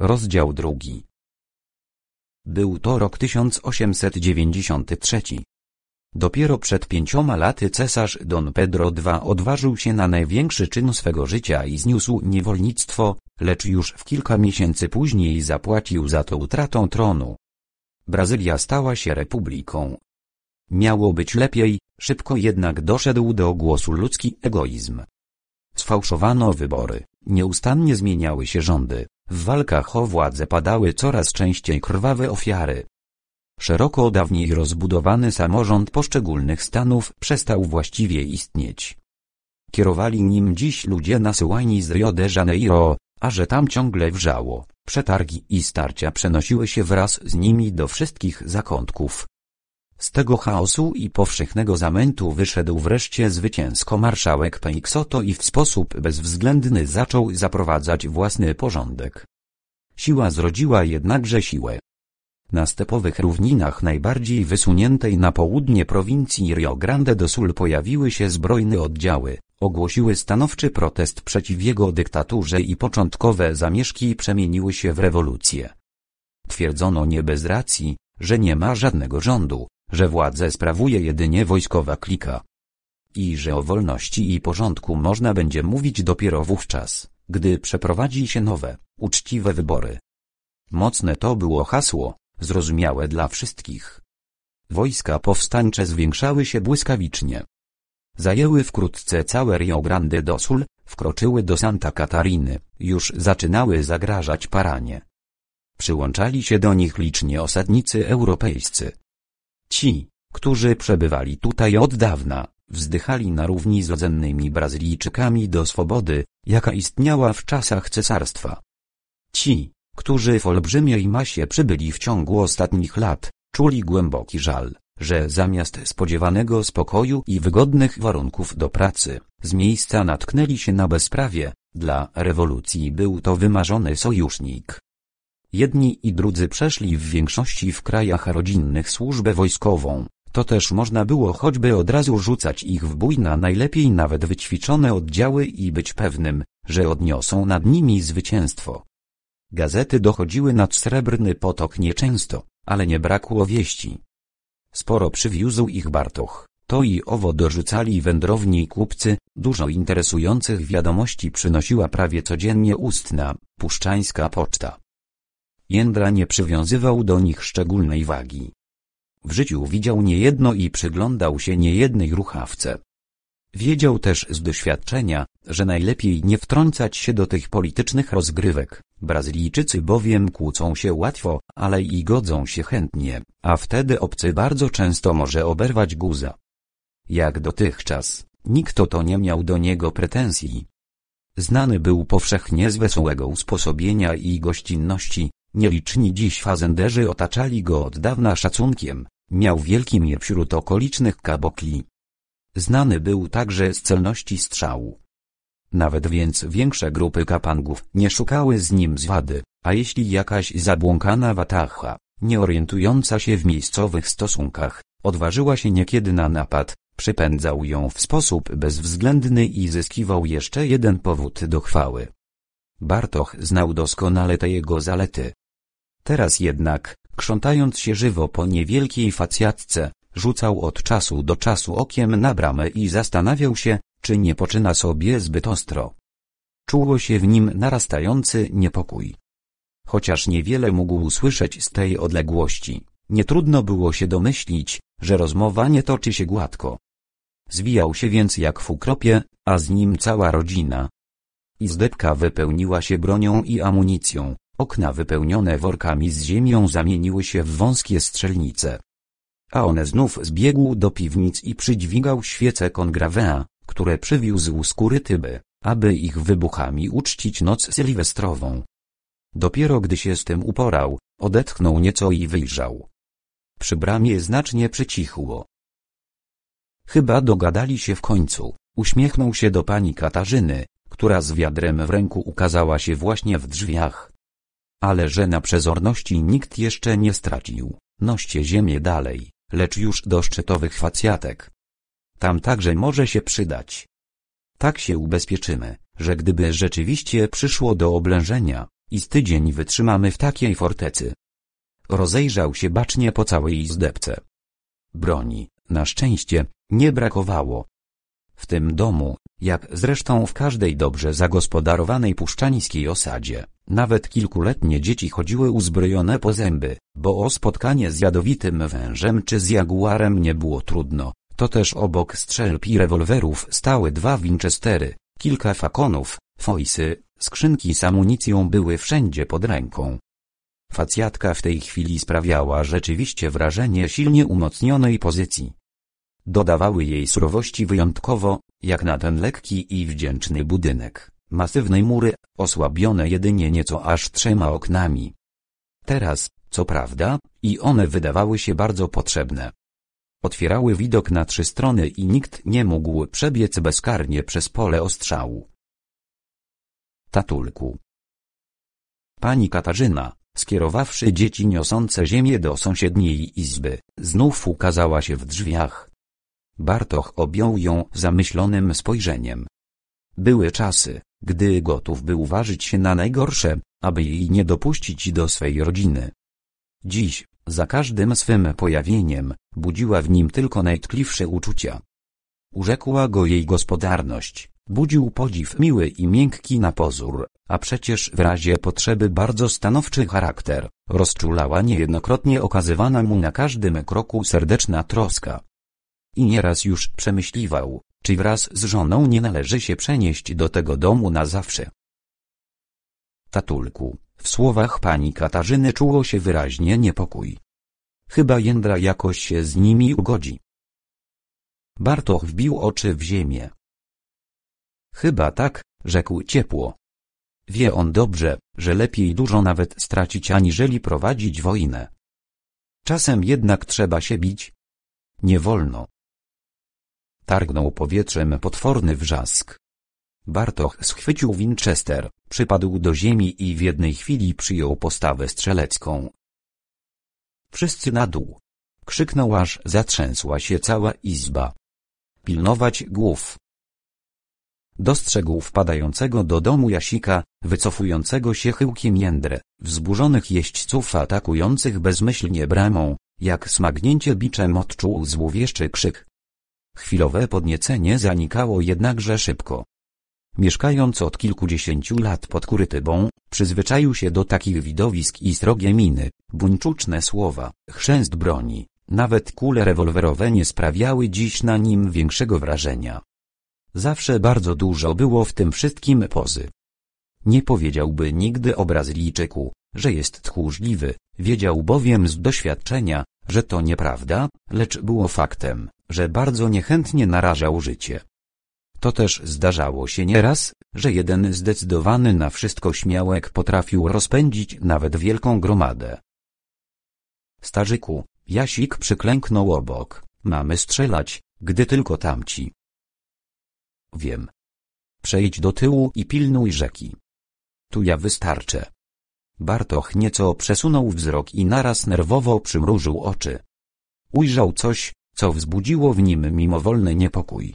Rozdział drugi. Był to rok 1893. Dopiero przed pięcioma laty cesarz Don Pedro II odważył się na największy czyn swego życia i zniósł niewolnictwo, lecz już w kilka miesięcy później zapłacił za to utratą tronu. Brazylia stała się republiką. Miało być lepiej, szybko jednak doszedł do głosu ludzki egoizm. Sfałszowano wybory, nieustannie zmieniały się rządy, w walkach o władzę padały coraz częściej krwawe ofiary. Szeroko dawniej rozbudowany samorząd poszczególnych stanów przestał właściwie istnieć. Kierowali nim dziś ludzie nasyłani z Rio de Janeiro, a że tam ciągle wrzało, przetargi i starcia przenosiły się wraz z nimi do wszystkich zakątków, z tego chaosu i powszechnego zamętu wyszedł wreszcie zwycięsko marszałek Peixoto i w sposób bezwzględny zaczął zaprowadzać własny porządek. Siła zrodziła jednakże siłę. Na stepowych równinach najbardziej wysuniętej na południe prowincji Rio Grande do Sul pojawiły się zbrojne oddziały, ogłosiły stanowczy protest przeciw jego dyktaturze i początkowe zamieszki przemieniły się w rewolucję. Twierdzono nie bez racji, że nie ma żadnego rządu, że władzę sprawuje jedynie wojskowa klika. I że o wolności i porządku można będzie mówić dopiero wówczas, gdy przeprowadzi się nowe, uczciwe wybory. Mocne to było hasło, zrozumiałe dla wszystkich. Wojska powstańcze zwiększały się błyskawicznie. Zajęły wkrótce całe Rio Grande do Sul, wkroczyły do Santa Katariny, już zaczynały zagrażać Paranie. Przyłączali się do nich liczni osadnicy europejscy, Ci, którzy przebywali tutaj od dawna, wzdychali na równi z rdzennymi Brazylijczykami do swobody, jaka istniała w czasach cesarstwa. Ci, którzy w olbrzymiej masie przybyli w ciągu ostatnich lat, czuli głęboki żal, że zamiast spodziewanego spokoju i wygodnych warunków do pracy, z miejsca natknęli się na bezprawie, dla rewolucji był to wymarzony sojusznik, Jedni i drudzy przeszli w większości w krajach rodzinnych służbę wojskową, to też można było choćby od razu rzucać ich w bój na najlepiej nawet wyćwiczone oddziały i być pewnym, że odniosą nad nimi zwycięstwo. Gazety dochodziły nad Srebrny Potok nieczęsto, ale nie brakło wieści. Sporo przywiózł ich Bartoch, to i owo dorzucali wędrowni kupcy, dużo interesujących wiadomości przynosiła prawie codziennie ustna, puszczańska poczta. Jędra nie przywiązywał do nich szczególnej wagi. W życiu widział niejedno i przyglądał się niejednej ruchawce. Wiedział też z doświadczenia, że najlepiej nie wtrącać się do tych politycznych rozgrywek. Brazylijczycy bowiem kłócą się łatwo, ale i godzą się chętnie, a wtedy obcy bardzo często może oberwać guza. Jak dotychczas, nikt o to nie miał do niego pretensji. Znany był powszechnie z wesołego usposobienia i gościnności, Nieliczni dziś fazenderzy otaczali go od dawna szacunkiem, miał wielkim je wśród okolicznych kabokli. Znany był także z celności strzału. Nawet więc większe grupy kapangów nie szukały z nim zwady, a jeśli jakaś zabłąkana watacha, nie orientująca się w miejscowych stosunkach, odważyła się niekiedy na napad, przypędzał ją w sposób bezwzględny i zyskiwał jeszcze jeden powód do chwały. Bartoch znał doskonale te jego zalety. Teraz jednak, krzątając się żywo po niewielkiej facjatce, rzucał od czasu do czasu okiem na bramę i zastanawiał się, czy nie poczyna sobie zbyt ostro. Czuło się w nim narastający niepokój. Chociaż niewiele mógł usłyszeć z tej odległości, nietrudno było się domyślić, że rozmowa nie toczy się gładko. Zwijał się więc jak w ukropie, a z nim cała rodzina, Izdebka wypełniła się bronią i amunicją, okna wypełnione workami z ziemią zamieniły się w wąskie strzelnice. A one znów zbiegł do piwnic i przydźwigał świece kongravea, które przywiózł z tyby, aby ich wybuchami uczcić noc sylwestrową. Dopiero gdy się z tym uporał, odetchnął nieco i wyjrzał. Przy bramie znacznie przycichło. Chyba dogadali się w końcu, uśmiechnął się do pani Katarzyny, która z wiadrem w ręku ukazała się właśnie w drzwiach. Ale że na przezorności nikt jeszcze nie stracił, noście ziemię dalej, lecz już do szczytowych facjatek. Tam także może się przydać. Tak się ubezpieczymy, że gdyby rzeczywiście przyszło do oblężenia, i z tydzień wytrzymamy w takiej fortecy. Rozejrzał się bacznie po całej izdebce. Broni, na szczęście, nie brakowało. W tym domu jak zresztą w każdej dobrze zagospodarowanej puszczaniskiej osadzie. Nawet kilkuletnie dzieci chodziły uzbrojone po zęby, bo o spotkanie z jadowitym wężem czy z jaguarem nie było trudno. To też obok strzelb i rewolwerów stały dwa Winchestery, kilka fakonów, foisy, skrzynki z amunicją były wszędzie pod ręką. Facjatka w tej chwili sprawiała rzeczywiście wrażenie silnie umocnionej pozycji. Dodawały jej surowości wyjątkowo jak na ten lekki i wdzięczny budynek, masywnej mury, osłabione jedynie nieco aż trzema oknami. Teraz, co prawda, i one wydawały się bardzo potrzebne. Otwierały widok na trzy strony i nikt nie mógł przebiec bezkarnie przez pole ostrzału. Tatulku. Pani Katarzyna, skierowawszy dzieci niosące ziemię do sąsiedniej izby, znów ukazała się w drzwiach. Bartoch objął ją zamyślonym spojrzeniem. Były czasy, gdy gotów był uważać się na najgorsze, aby jej nie dopuścić do swej rodziny. Dziś, za każdym swym pojawieniem, budziła w nim tylko najtkliwsze uczucia. Urzekła go jej gospodarność, budził podziw miły i miękki na pozór, a przecież w razie potrzeby bardzo stanowczy charakter, rozczulała niejednokrotnie okazywana mu na każdym kroku serdeczna troska. I nieraz już przemyśliwał, czy wraz z żoną nie należy się przenieść do tego domu na zawsze. Tatulku, w słowach pani Katarzyny czuło się wyraźnie niepokój. Chyba Jędra jakoś się z nimi ugodzi. Bartoch wbił oczy w ziemię. Chyba tak, rzekł ciepło. Wie on dobrze, że lepiej dużo nawet stracić aniżeli prowadzić wojnę. Czasem jednak trzeba się bić. Nie wolno. Targnął powietrzem potworny wrzask. Bartoch schwycił Winchester, przypadł do ziemi i w jednej chwili przyjął postawę strzelecką. Wszyscy na dół! Krzyknął aż zatrzęsła się cała izba. Pilnować głów! Dostrzegł wpadającego do domu Jasika, wycofującego się chyłkiem jędrę, wzburzonych jeźdźców atakujących bezmyślnie bramą, jak smagnięcie biczem odczuł złowieszczy krzyk, Chwilowe podniecenie zanikało jednakże szybko. Mieszkając od kilkudziesięciu lat pod Kurytybą, przyzwyczaił się do takich widowisk i srogie miny, buńczuczne słowa, chrzęst broni, nawet kule rewolwerowe nie sprawiały dziś na nim większego wrażenia. Zawsze bardzo dużo było w tym wszystkim pozy. Nie powiedziałby nigdy obrazliczyku, że jest tchórzliwy, wiedział bowiem z doświadczenia, że to nieprawda, lecz było faktem, że bardzo niechętnie narażał życie. To też zdarzało się nieraz, że jeden zdecydowany na wszystko śmiałek potrafił rozpędzić nawet wielką gromadę. Starzyku, Jasik przyklęknął obok, mamy strzelać, gdy tylko tamci. Wiem. Przejdź do tyłu i pilnuj rzeki. Tu ja wystarczę. Bartoch nieco przesunął wzrok i naraz nerwowo przymrużył oczy. Ujrzał coś, co wzbudziło w nim mimowolny niepokój.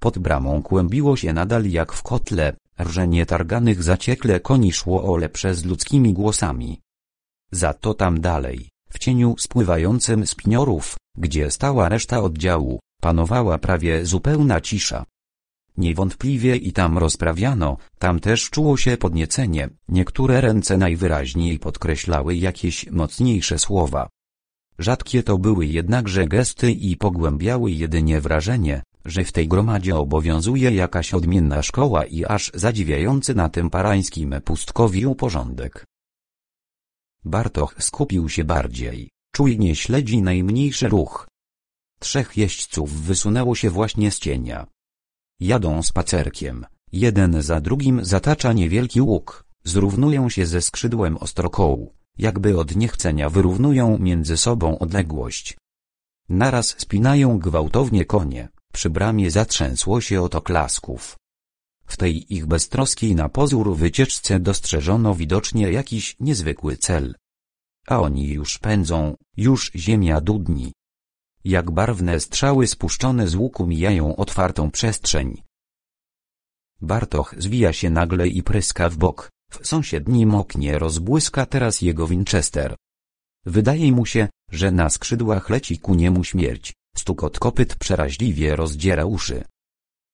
Pod bramą kłębiło się nadal jak w kotle, rżenie targanych zaciekle koni szło ole przez ludzkimi głosami. Za to tam dalej, w cieniu spływającym z piniorów, gdzie stała reszta oddziału, panowała prawie zupełna cisza. Niewątpliwie i tam rozprawiano, tam też czuło się podniecenie, niektóre ręce najwyraźniej podkreślały jakieś mocniejsze słowa, Rzadkie to były jednakże gesty i pogłębiały jedynie wrażenie, że w tej gromadzie obowiązuje jakaś odmienna szkoła i aż zadziwiający na tym parańskim pustkowiu porządek. Bartoch skupił się bardziej, czujnie śledzi najmniejszy ruch. Trzech jeźdźców wysunęło się właśnie z cienia. Jadą spacerkiem, jeden za drugim zatacza niewielki łuk, zrównują się ze skrzydłem ostrokołu jakby od niechcenia wyrównują między sobą odległość. Naraz spinają gwałtownie konie, przy bramie zatrzęsło się od oklasków. W tej ich beztroskiej na pozór wycieczce dostrzeżono widocznie jakiś niezwykły cel. A oni już pędzą, już ziemia dudni. Jak barwne strzały spuszczone z łuku mijają otwartą przestrzeń. Bartoch zwija się nagle i pryska w bok. W sąsiednim oknie rozbłyska teraz jego Winchester. Wydaje mu się, że na skrzydłach leci ku niemu śmierć, stukot kopyt przeraźliwie rozdziera uszy.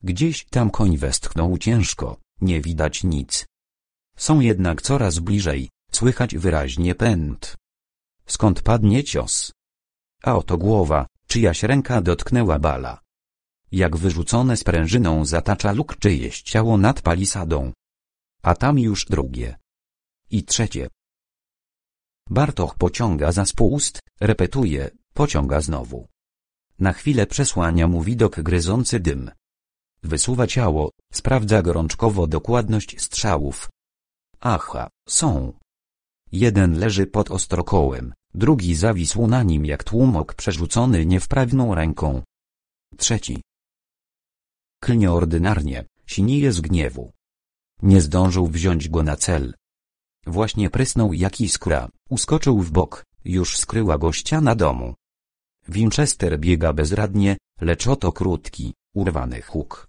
Gdzieś tam koń westchnął ciężko, nie widać nic. Są jednak coraz bliżej, słychać wyraźnie pęd. Skąd padnie cios? A oto głowa, czyjaś ręka dotknęła bala. Jak wyrzucone sprężyną zatacza luk czyjeś ciało nad palisadą, a tam już drugie. I trzecie. Bartoch pociąga za spust, repetuje, pociąga znowu. Na chwilę przesłania mu widok gryzący dym. Wysuwa ciało, sprawdza gorączkowo dokładność strzałów. Aha, są. Jeden leży pod ostrokołem, drugi zawisł na nim jak tłumok przerzucony niewprawną ręką. Trzeci. Klnie ordynarnie, sinieje z gniewu. Nie zdążył wziąć go na cel. Właśnie prysnął jak iskra, uskoczył w bok, już skryła go ściana domu. Winchester biega bezradnie, lecz oto krótki, urwany huk.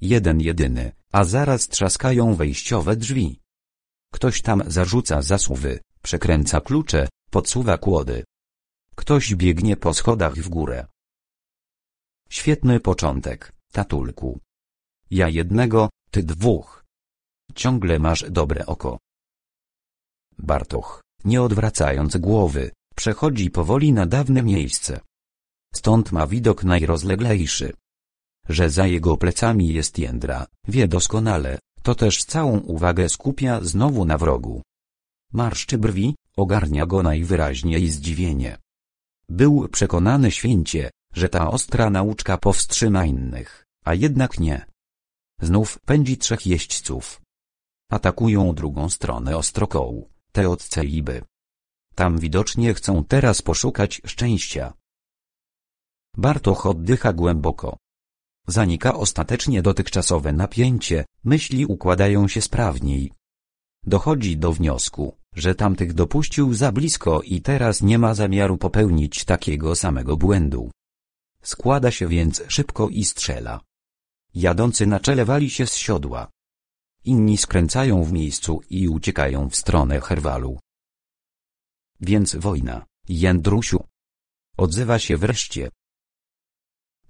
Jeden jedyny, a zaraz trzaskają wejściowe drzwi. Ktoś tam zarzuca zasuwy, przekręca klucze, podsuwa kłody. Ktoś biegnie po schodach w górę. Świetny początek, tatulku. Ja jednego, ty dwóch. Ciągle masz dobre oko. Bartoch, nie odwracając głowy, przechodzi powoli na dawne miejsce. Stąd ma widok najrozleglejszy. Że za jego plecami jest jędra, wie doskonale, to też całą uwagę skupia znowu na wrogu. Marszczy brwi, ogarnia go najwyraźniej zdziwienie. Był przekonany święcie, że ta ostra nauczka powstrzyma innych, a jednak nie. Znów pędzi trzech jeźdźców, Atakują drugą stronę ostrokołu, te od celiby. Tam widocznie chcą teraz poszukać szczęścia. Bartoch oddycha głęboko. Zanika ostatecznie dotychczasowe napięcie, myśli układają się sprawniej. Dochodzi do wniosku, że tamtych dopuścił za blisko i teraz nie ma zamiaru popełnić takiego samego błędu. Składa się więc szybko i strzela. Jadący na czele wali się z siodła inni skręcają w miejscu i uciekają w stronę Herwalu. Więc wojna, Jędrusiu. Odzywa się wreszcie.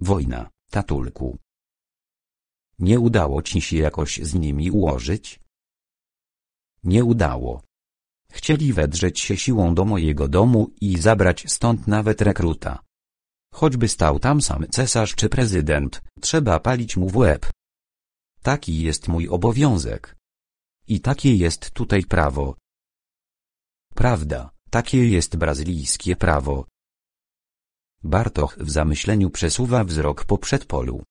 Wojna, tatulku. Nie udało ci się jakoś z nimi ułożyć? Nie udało. Chcieli wedrzeć się siłą do mojego domu i zabrać stąd nawet rekruta. Choćby stał tam sam cesarz czy prezydent, trzeba palić mu w łeb. Taki jest mój obowiązek. I takie jest tutaj prawo. Prawda, takie jest brazylijskie prawo. Bartoch w zamyśleniu przesuwa wzrok po przedpolu.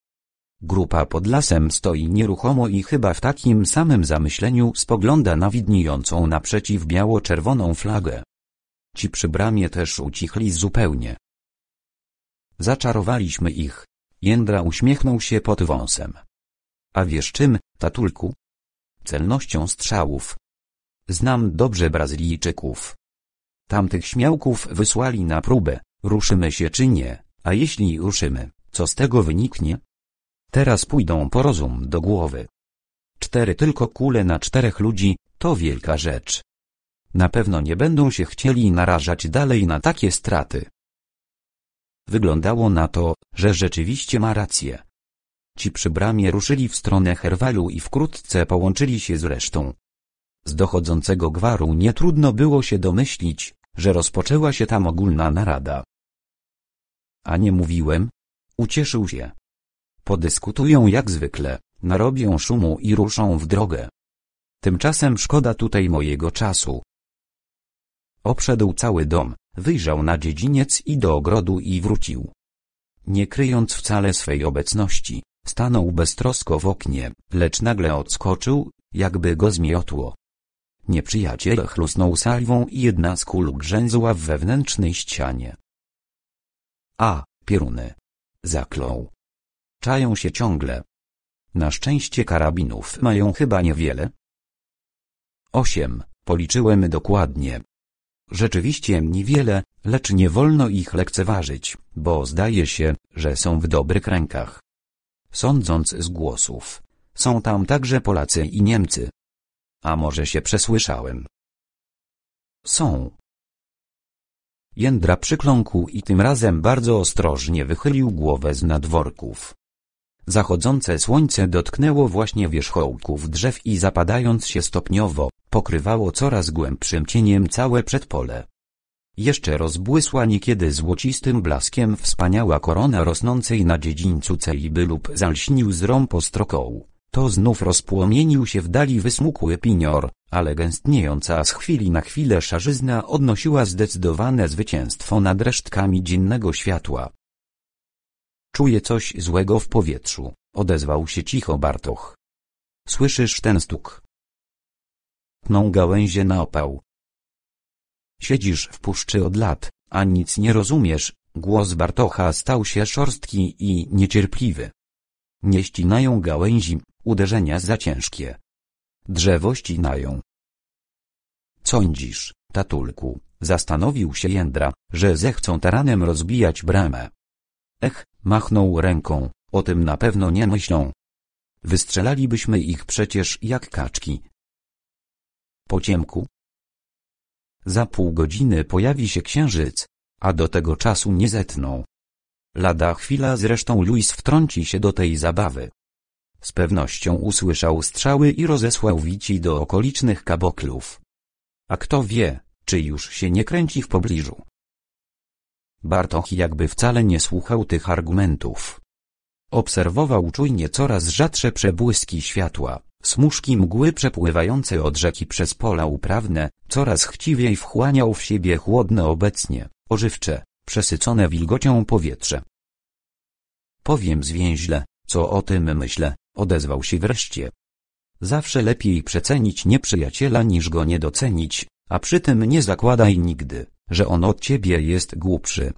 Grupa pod lasem stoi nieruchomo i chyba w takim samym zamyśleniu spogląda na widniejącą naprzeciw biało-czerwoną flagę. Ci przy bramie też ucichli zupełnie. Zaczarowaliśmy ich. Jędra uśmiechnął się pod wąsem. A wiesz czym, tatulku? Celnością strzałów. Znam dobrze Brazylijczyków. Tamtych śmiałków wysłali na próbę, ruszymy się czy nie, a jeśli ruszymy, co z tego wyniknie? Teraz pójdą po rozum do głowy. Cztery tylko kule na czterech ludzi, to wielka rzecz. Na pewno nie będą się chcieli narażać dalej na takie straty. Wyglądało na to, że rzeczywiście ma rację. Ci przy bramie ruszyli w stronę Herwalu i wkrótce połączyli się z resztą. Z dochodzącego gwaru nie trudno było się domyślić, że rozpoczęła się tam ogólna narada. A nie mówiłem? Ucieszył się. Podyskutują jak zwykle, narobią szumu i ruszą w drogę. Tymczasem szkoda tutaj mojego czasu. Obszedł cały dom, wyjrzał na dziedziniec i do ogrodu i wrócił. Nie kryjąc wcale swej obecności. Stanął beztrosko w oknie, lecz nagle odskoczył, jakby go zmiotło. Nieprzyjaciel chlusnął salwą i jedna z kul grzęzła w wewnętrznej ścianie. A, pieruny! Zaklął. Czają się ciągle. Na szczęście karabinów mają chyba niewiele. Osiem, policzyłem dokładnie. Rzeczywiście niewiele, lecz nie wolno ich lekceważyć, bo zdaje się, że są w dobrych rękach sądząc z głosów. Są tam także Polacy i Niemcy. A może się przesłyszałem? Są. Jędra przykląkł i tym razem bardzo ostrożnie wychylił głowę z nadworków. Zachodzące słońce dotknęło właśnie wierzchołków drzew i zapadając się stopniowo, pokrywało coraz głębszym cieniem całe przedpole. Jeszcze rozbłysła niekiedy złocistym blaskiem wspaniała korona rosnącej na dziedzińcu cejby lub zalśnił z rąb ostrokoł. To znów rozpłomienił się w dali wysmukły pinior, ale gęstniejąca z chwili na chwilę szarzyzna odnosiła zdecydowane zwycięstwo nad resztkami dziennego światła. Czuję coś złego w powietrzu, odezwał się cicho Bartoch. Słyszysz ten stuk? Tną gałęzie na opał, Siedzisz w puszczy od lat, a nic nie rozumiesz, głos Bartocha stał się szorstki i niecierpliwy. Nie ścinają gałęzi, uderzenia za ciężkie. Drzewo ścinają. Sądzisz, tatulku, zastanowił się Jędra, że zechcą taranem rozbijać bramę. Ech, machnął ręką, o tym na pewno nie myślą. Wystrzelalibyśmy ich przecież jak kaczki. Po ciemku, za pół godziny pojawi się księżyc, a do tego czasu nie zetną. Lada chwila zresztą Luis wtrąci się do tej zabawy. Z pewnością usłyszał strzały i rozesłał wici do okolicznych kaboklów. A kto wie, czy już się nie kręci w pobliżu. Bartoch jakby wcale nie słuchał tych argumentów. Obserwował czujnie coraz rzadsze przebłyski światła, smuszki mgły przepływające od rzeki przez pola uprawne, coraz chciwiej wchłaniał w siebie chłodne obecnie, ożywcze, przesycone wilgocią powietrze. Powiem zwięźle, co o tym myślę, odezwał się wreszcie. Zawsze lepiej przecenić nieprzyjaciela niż go nie docenić, a przy tym nie zakładaj nigdy, że on od ciebie jest głupszy.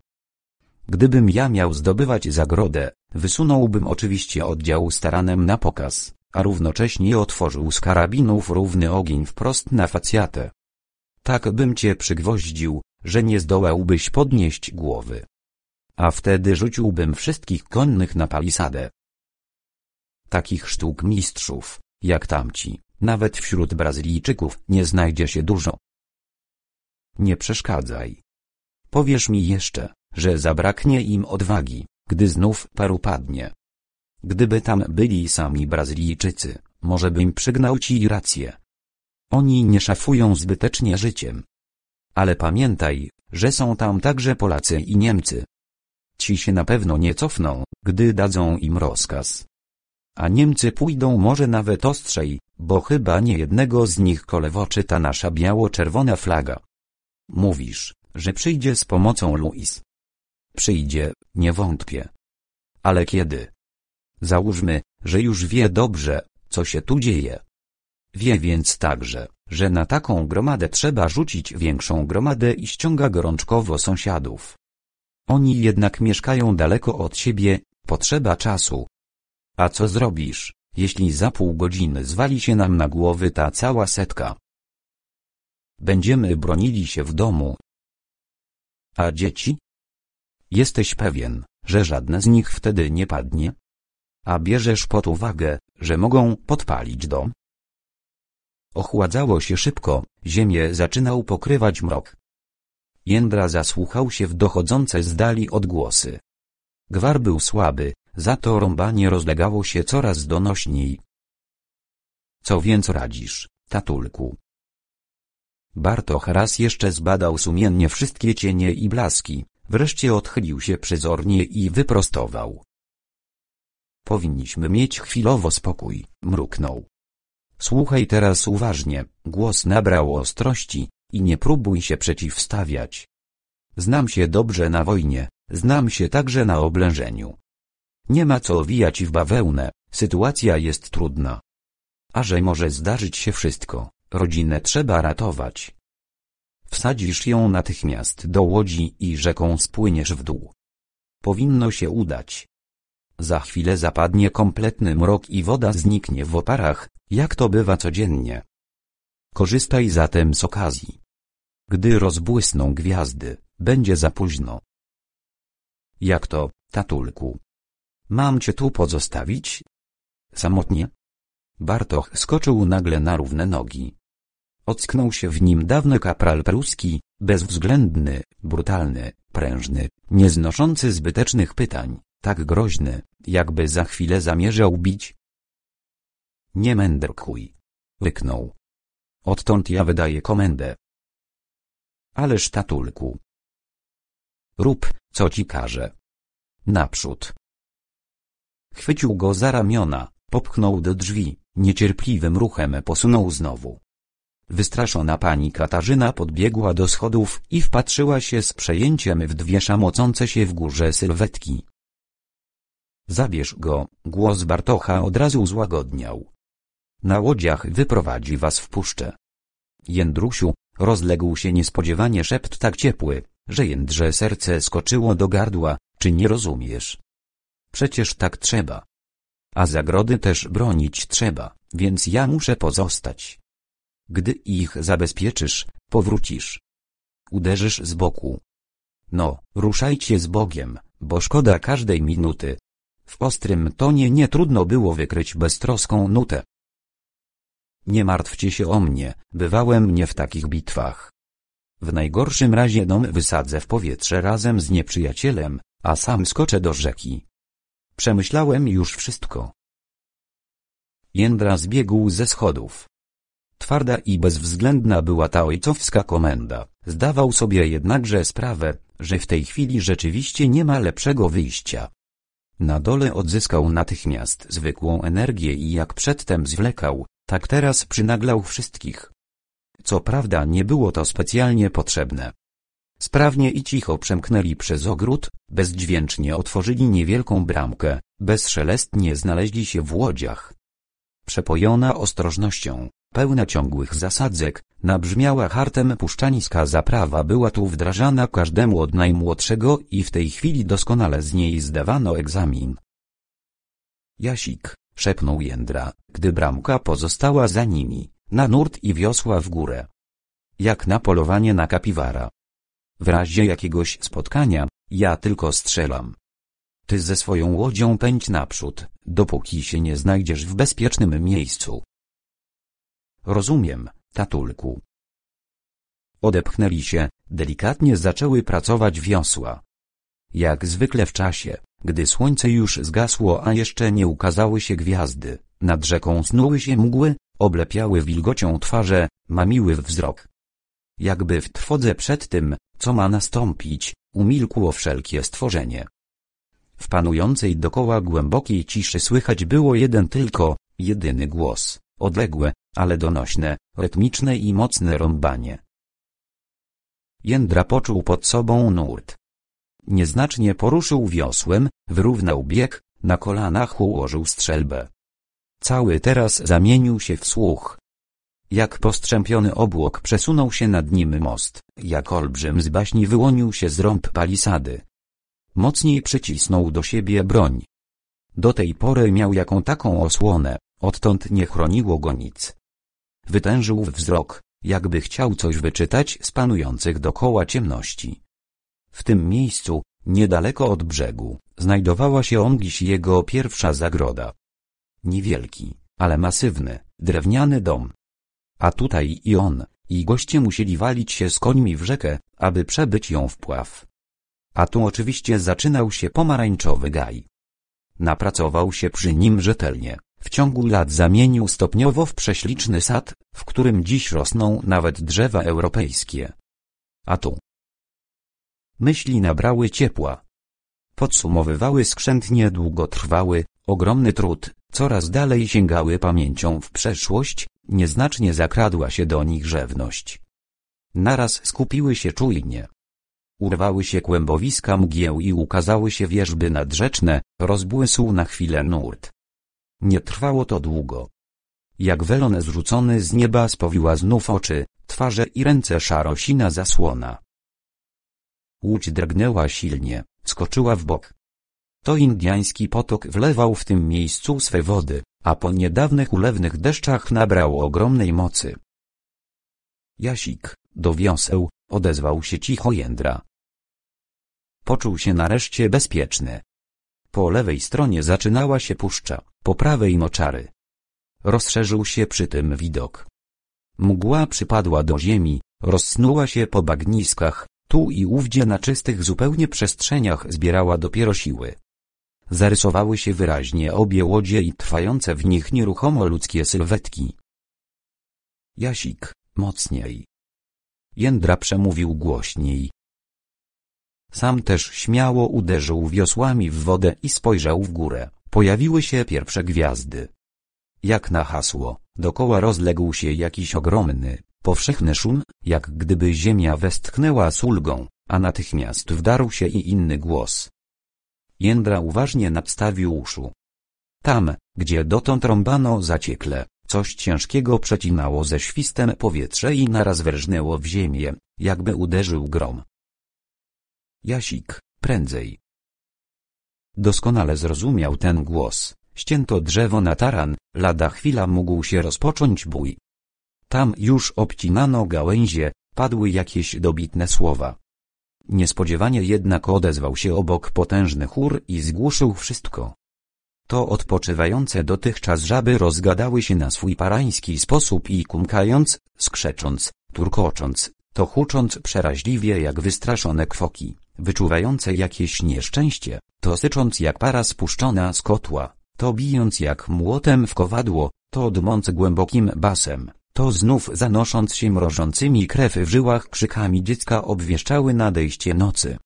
Gdybym ja miał zdobywać zagrodę, wysunąłbym oczywiście oddział staranem na pokaz, a równocześnie otworzył z karabinów równy ogień wprost na facjatę. Tak bym cię przygwoździł, że nie zdołałbyś podnieść głowy. A wtedy rzuciłbym wszystkich konnych na palisadę. Takich sztuk mistrzów, jak tamci, nawet wśród Brazylijczyków nie znajdzie się dużo. Nie przeszkadzaj. Powiesz mi jeszcze, że zabraknie im odwagi, gdy znów paru padnie. Gdyby tam byli sami Brazylijczycy, może bym przygnał ci rację. Oni nie szafują zbytecznie życiem. Ale pamiętaj, że są tam także Polacy i Niemcy. Ci się na pewno nie cofną, gdy dadzą im rozkaz. A Niemcy pójdą może nawet ostrzej, bo chyba nie jednego z nich kolewoczy ta nasza biało-czerwona flaga. Mówisz, że przyjdzie z pomocą Louis. Przyjdzie, nie wątpię. Ale kiedy? Załóżmy, że już wie dobrze, co się tu dzieje. Wie więc także, że na taką gromadę trzeba rzucić większą gromadę i ściąga gorączkowo sąsiadów. Oni jednak mieszkają daleko od siebie, potrzeba czasu. A co zrobisz, jeśli za pół godziny zwali się nam na głowy ta cała setka? Będziemy bronili się w domu. A dzieci? Jesteś pewien, że żadne z nich wtedy nie padnie? A bierzesz pod uwagę, że mogą podpalić dom? Ochładzało się szybko, ziemię zaczynał pokrywać mrok. Jędra zasłuchał się w dochodzące z dali odgłosy. Gwar był słaby, za to rąbanie rozlegało się coraz donośniej. Co więc radzisz, tatulku? Bartoch raz jeszcze zbadał sumiennie wszystkie cienie i blaski, Wreszcie odchylił się przezornie i wyprostował. Powinniśmy mieć chwilowo spokój, mruknął. Słuchaj teraz uważnie, głos nabrał ostrości, i nie próbuj się przeciwstawiać. Znam się dobrze na wojnie, znam się także na oblężeniu. Nie ma co wijać w bawełnę, sytuacja jest trudna. A że może zdarzyć się wszystko, rodzinę trzeba ratować. Wsadzisz ją natychmiast do łodzi i rzeką spłyniesz w dół. Powinno się udać. Za chwilę zapadnie kompletny mrok i woda zniknie w oparach, jak to bywa codziennie. Korzystaj zatem z okazji. Gdy rozbłysną gwiazdy, będzie za późno. Jak to, tatulku? Mam cię tu pozostawić? Samotnie? Bartoch skoczył nagle na równe nogi. Ocknął się w nim dawny kapral pruski, bezwzględny, brutalny, prężny, nieznoszący zbytecznych pytań, tak groźny, jakby za chwilę zamierzał bić. Nie mędrkuj. Wyknął. Odtąd ja wydaję komendę. Ależ tatulku. Rób, co ci każe. Naprzód. Chwycił go za ramiona, popchnął do drzwi, niecierpliwym ruchem posunął znowu. Wystraszona pani Katarzyna podbiegła do schodów i wpatrzyła się z przejęciem w dwie szamocące się w górze sylwetki. Zabierz go, głos Bartocha od razu złagodniał. Na łodziach wyprowadzi was w puszczę. Jędrusiu, rozległ się niespodziewanie szept tak ciepły, że Jędrze serce skoczyło do gardła, czy nie rozumiesz? Przecież tak trzeba. A zagrody też bronić trzeba, więc ja muszę pozostać. Gdy ich zabezpieczysz, powrócisz. Uderzysz z boku. No, ruszajcie z Bogiem, bo szkoda każdej minuty. W ostrym tonie nie trudno było wykryć beztroską nutę. Nie martwcie się o mnie, bywałem nie w takich bitwach. W najgorszym razie dom wysadzę w powietrze razem z nieprzyjacielem, a sam skoczę do rzeki. Przemyślałem już wszystko. Jędra zbiegł ze schodów. Twarda i bezwzględna była ta ojcowska komenda. Zdawał sobie jednakże sprawę, że w tej chwili rzeczywiście nie ma lepszego wyjścia. Na dole odzyskał natychmiast zwykłą energię i jak przedtem zwlekał, tak teraz przynaglał wszystkich. Co prawda nie było to specjalnie potrzebne. Sprawnie i cicho przemknęli przez ogród, bezdźwięcznie otworzyli niewielką bramkę, bezszelestnie znaleźli się w łodziach. Przepojona ostrożnością, pełna ciągłych zasadzek, nabrzmiała hartem puszczaniska zaprawa była tu wdrażana każdemu od najmłodszego i w tej chwili doskonale z niej zdawano egzamin. Jasik, szepnął Jędra, gdy bramka pozostała za nimi, na nurt i wiosła w górę. Jak na polowanie na kapiwara. W razie jakiegoś spotkania, ja tylko strzelam. Ty ze swoją łodzią pędź naprzód, dopóki się nie znajdziesz w bezpiecznym miejscu. Rozumiem, tatulku. Odepchnęli się, delikatnie zaczęły pracować wiosła. Jak zwykle w czasie, gdy słońce już zgasło, a jeszcze nie ukazały się gwiazdy, nad rzeką snuły się mgły, oblepiały wilgocią twarze, mamiły wzrok. Jakby w trwodze przed tym, co ma nastąpić, umilkło wszelkie stworzenie. W panującej dokoła głębokiej ciszy słychać było jeden tylko, jedyny głos, odległy, ale donośne, rytmiczne i mocne rąbanie. Jędra poczuł pod sobą nurt. Nieznacznie poruszył wiosłem, wyrównał bieg, na kolanach ułożył strzelbę. Cały teraz zamienił się w słuch. Jak postrzępiony obłok przesunął się nad nim most, jak olbrzym z baśni wyłonił się z rąb palisady. Mocniej przycisnął do siebie broń. Do tej pory miał jaką taką osłonę, odtąd nie chroniło go nic. Wytężył wzrok, jakby chciał coś wyczytać z panujących dokoła ciemności. W tym miejscu, niedaleko od brzegu, znajdowała się on dziś jego pierwsza zagroda. Niewielki, ale masywny, drewniany dom. A tutaj i on, i goście musieli walić się z końmi w rzekę, aby przebyć ją w pław. A tu oczywiście zaczynał się pomarańczowy gaj. Napracował się przy nim rzetelnie. W ciągu lat zamienił stopniowo w prześliczny sad, w którym dziś rosną nawet drzewa europejskie. A tu. Myśli nabrały ciepła. Podsumowywały skrzętnie długotrwały, ogromny trud, coraz dalej sięgały pamięcią w przeszłość, nieznacznie zakradła się do nich rzewność. Naraz skupiły się czujnie. Urwały się kłębowiska mgieł i ukazały się wierzby nadrzeczne, rozbłysł na chwilę nurt. Nie trwało to długo. Jak welon zrzucony z nieba spowiła znów oczy, twarze i ręce szarosina zasłona. Łódź drgnęła silnie, skoczyła w bok. To indiański potok wlewał w tym miejscu swe wody, a po niedawnych ulewnych deszczach nabrał ogromnej mocy. Jasik, do wioseł, odezwał się cicho jędra. Poczuł się nareszcie bezpieczny, po lewej stronie zaczynała się puszcza, po prawej moczary. Rozszerzył się przy tym widok. Mgła przypadła do ziemi, rozsnuła się po bagniskach, tu i ówdzie na czystych zupełnie przestrzeniach zbierała dopiero siły. Zarysowały się wyraźnie obie łodzie i trwające w nich nieruchomo ludzkie sylwetki. Jasik, mocniej. Jędra przemówił głośniej, sam też śmiało uderzył wiosłami w wodę i spojrzał w górę. Pojawiły się pierwsze gwiazdy. Jak na hasło, dokoła rozległ się jakiś ogromny, powszechny szum, jak gdyby ziemia westchnęła z ulgą, a natychmiast wdarł się i inny głos. Jędra uważnie nadstawił uszu. Tam, gdzie dotąd rąbano zaciekle, coś ciężkiego przecinało ze świstem powietrze i naraz wyrżnęło w ziemię, jakby uderzył grom. Jasik, prędzej. Doskonale zrozumiał ten głos. Ścięto drzewo na taran, lada chwila mógł się rozpocząć bój. Tam już obcinano gałęzie, padły jakieś dobitne słowa. Niespodziewanie jednak odezwał się obok potężny chór i zgłuszył wszystko. To odpoczywające dotychczas żaby rozgadały się na swój parański sposób i kumkając, skrzecząc, turkocząc, to hucząc przeraźliwie jak wystraszone kwoki wyczuwające jakieś nieszczęście, to sycząc jak para spuszczona z kotła, to bijąc jak młotem w kowadło, to dmąc głębokim basem, to znów zanosząc się mrożącymi krew w żyłach krzykami dziecka obwieszczały nadejście nocy.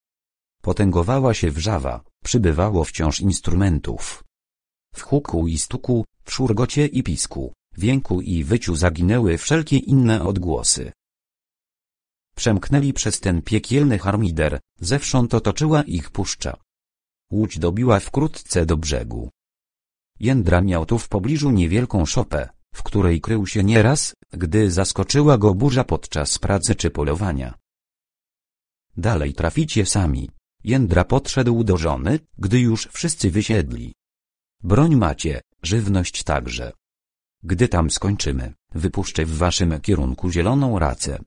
Potęgowała się wrzawa, przybywało wciąż instrumentów. W huku i stuku, w szurgocie i pisku, więku i wyciu zaginęły wszelkie inne odgłosy. Przemknęli przez ten piekielny harmider, zewsząd otoczyła ich puszcza. Łódź dobiła wkrótce do brzegu. Jędra miał tu w pobliżu niewielką szopę, w której krył się nieraz, gdy zaskoczyła go burza podczas pracy czy polowania. Dalej traficie sami. Jędra podszedł do żony, gdy już wszyscy wysiedli. Broń macie, żywność także. Gdy tam skończymy, wypuszczę w waszym kierunku zieloną racę.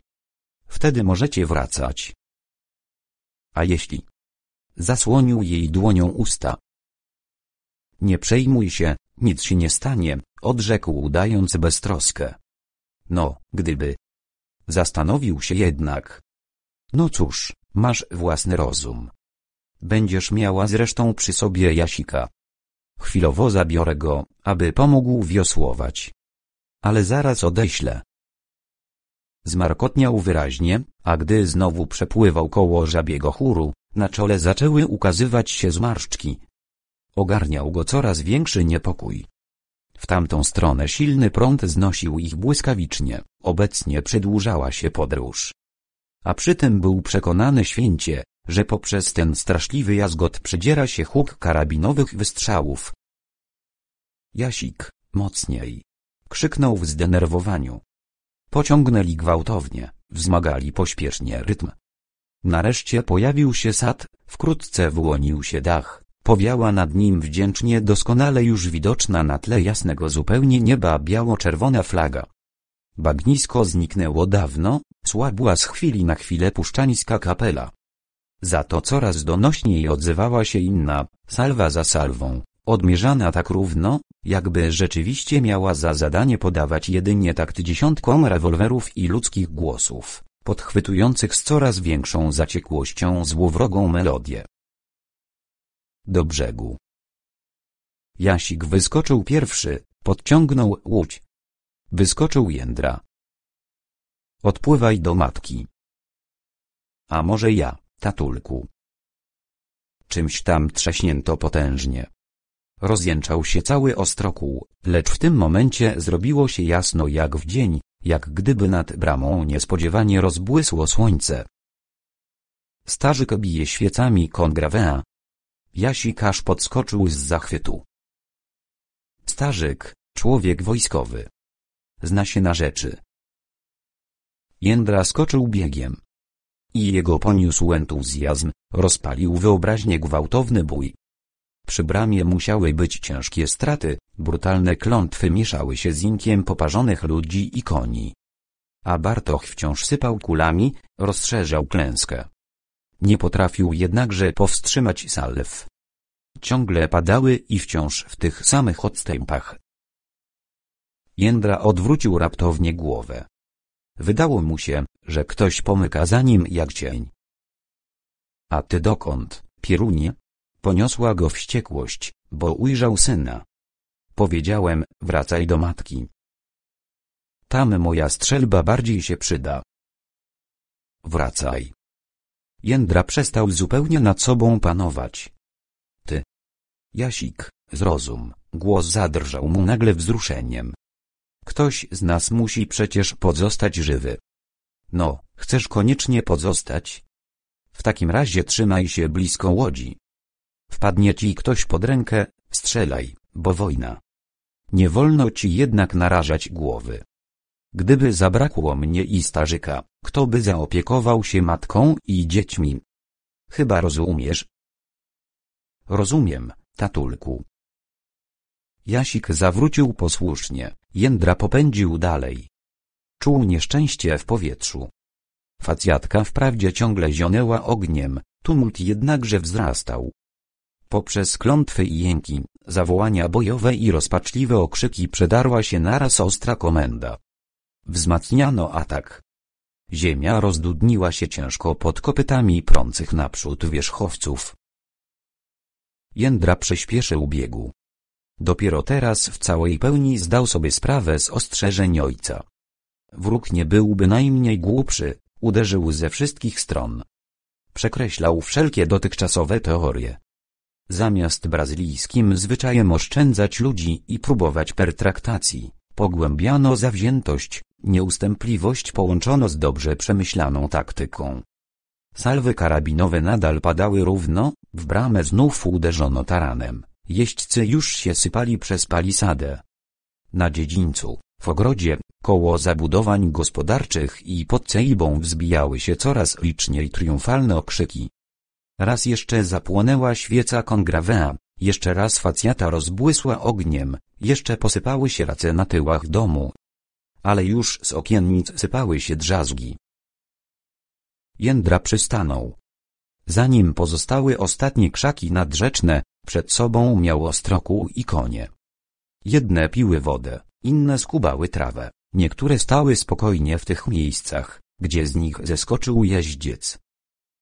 Wtedy możecie wracać. A jeśli? Zasłonił jej dłonią usta. Nie przejmuj się, nic się nie stanie, odrzekł udając beztroskę. No, gdyby. Zastanowił się jednak. No cóż, masz własny rozum. Będziesz miała zresztą przy sobie Jasika. Chwilowo zabiorę go, aby pomógł wiosłować. Ale zaraz odeślę. Zmarkotniał wyraźnie, a gdy znowu przepływał koło żabiego chóru, na czole zaczęły ukazywać się zmarszczki. Ogarniał go coraz większy niepokój. W tamtą stronę silny prąd znosił ich błyskawicznie, obecnie przedłużała się podróż. A przy tym był przekonany święcie, że poprzez ten straszliwy jazgot przedziera się huk karabinowych wystrzałów. Jasik, mocniej! Krzyknął w zdenerwowaniu, Pociągnęli gwałtownie, wzmagali pośpiesznie rytm. Nareszcie pojawił się sad, wkrótce wyłonił się dach, powiała nad nim wdzięcznie doskonale już widoczna na tle jasnego zupełnie nieba biało-czerwona flaga. Bagnisko zniknęło dawno, słabła z chwili na chwilę puszczańska kapela. Za to coraz donośniej odzywała się inna, salwa za salwą. Odmierzana tak równo, jakby rzeczywiście miała za zadanie podawać jedynie takt dziesiątkom rewolwerów i ludzkich głosów, podchwytujących z coraz większą zaciekłością złowrogą melodię. Do brzegu. Jasik wyskoczył pierwszy, podciągnął łódź. Wyskoczył jędra. Odpływaj do matki. A może ja, tatulku? Czymś tam trzaśnięto potężnie. Rozjęczał się cały ostrokół, lecz w tym momencie zrobiło się jasno jak w dzień, jak gdyby nad bramą niespodziewanie rozbłysło słońce. Starzyk bije świecami kongrawea. Jasikarz podskoczył z zachwytu. Starzyk, człowiek wojskowy. Zna się na rzeczy. Jędra skoczył biegiem. I jego poniósł entuzjazm, rozpalił wyobraźnię gwałtowny bój. Przy bramie musiały być ciężkie straty, brutalne klątwy mieszały się z inkiem poparzonych ludzi i koni. A Bartoch wciąż sypał kulami, rozszerzał klęskę. Nie potrafił jednakże powstrzymać salw. Ciągle padały i wciąż w tych samych odstępach. Jędra odwrócił raptownie głowę. Wydało mu się, że ktoś pomyka za nim jak cień. A ty dokąd, Pierunie? Poniosła go wściekłość, bo ujrzał syna. Powiedziałem, wracaj do matki. Tam moja strzelba bardziej się przyda. Wracaj. Jędra przestał zupełnie nad sobą panować. Ty. Jasik, zrozum, głos zadrżał mu nagle wzruszeniem. Ktoś z nas musi przecież pozostać żywy. No, chcesz koniecznie pozostać? W takim razie trzymaj się blisko łodzi. Wpadnie ci ktoś pod rękę, strzelaj, bo wojna. Nie wolno ci jednak narażać głowy. Gdyby zabrakło mnie i starzyka, kto by zaopiekował się matką i dziećmi? Chyba rozumiesz? Rozumiem, tatulku. Jasik zawrócił posłusznie, jędra popędził dalej. Czuł nieszczęście w powietrzu. Facjatka wprawdzie ciągle zionęła ogniem, tumult jednakże wzrastał. Poprzez klątwy i jęki, zawołania bojowe i rozpaczliwe okrzyki przedarła się naraz ostra komenda. Wzmacniano atak. Ziemia rozdudniła się ciężko pod kopytami prących naprzód wierzchowców. Jędra przyspieszył biegu. Dopiero teraz w całej pełni zdał sobie sprawę z ostrzeżeń ojca. Wróg nie był bynajmniej głupszy, uderzył ze wszystkich stron. Przekreślał wszelkie dotychczasowe teorie. Zamiast brazylijskim zwyczajem oszczędzać ludzi i próbować pertraktacji, pogłębiano zawziętość, nieustępliwość połączono z dobrze przemyślaną taktyką. Salwy karabinowe nadal padały równo, w bramę znów uderzono taranem, jeźdźcy już się sypali przez palisadę. Na dziedzińcu, w ogrodzie, koło zabudowań gospodarczych i pod ceibą wzbijały się coraz liczniej triumfalne okrzyki, Raz jeszcze zapłonęła świeca kongrawea, jeszcze raz facjata rozbłysła ogniem, jeszcze posypały się race na tyłach domu. Ale już z okiennic sypały się drzazgi. Jędra przystanął. Zanim pozostały ostatnie krzaki nadrzeczne, przed sobą miało stroku i konie. Jedne piły wodę, inne skubały trawę, niektóre stały spokojnie w tych miejscach, gdzie z nich zeskoczył jeździec.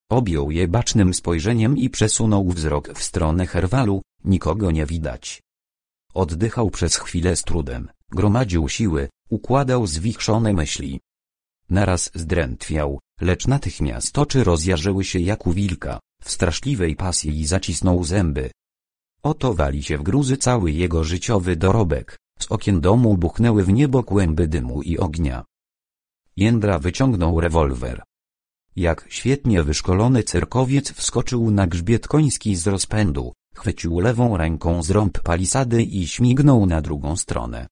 Objął je bacznym spojrzeniem i przesunął wzrok w stronę herwalu, nikogo nie widać. Oddychał przez chwilę z trudem, gromadził siły, układał zwichrzone myśli. Naraz zdrętwiał, lecz natychmiast oczy rozjarzyły się jak u wilka, w straszliwej pasji i zacisnął zęby. Oto wali się w gruzy cały jego życiowy dorobek, z okien domu buchnęły w niebo kłęby dymu i ognia. Jędra wyciągnął rewolwer, jak świetnie wyszkolony cyrkowiec wskoczył na grzbiet koński z rozpędu, chwycił lewą ręką z rąb palisady i śmignął na drugą stronę.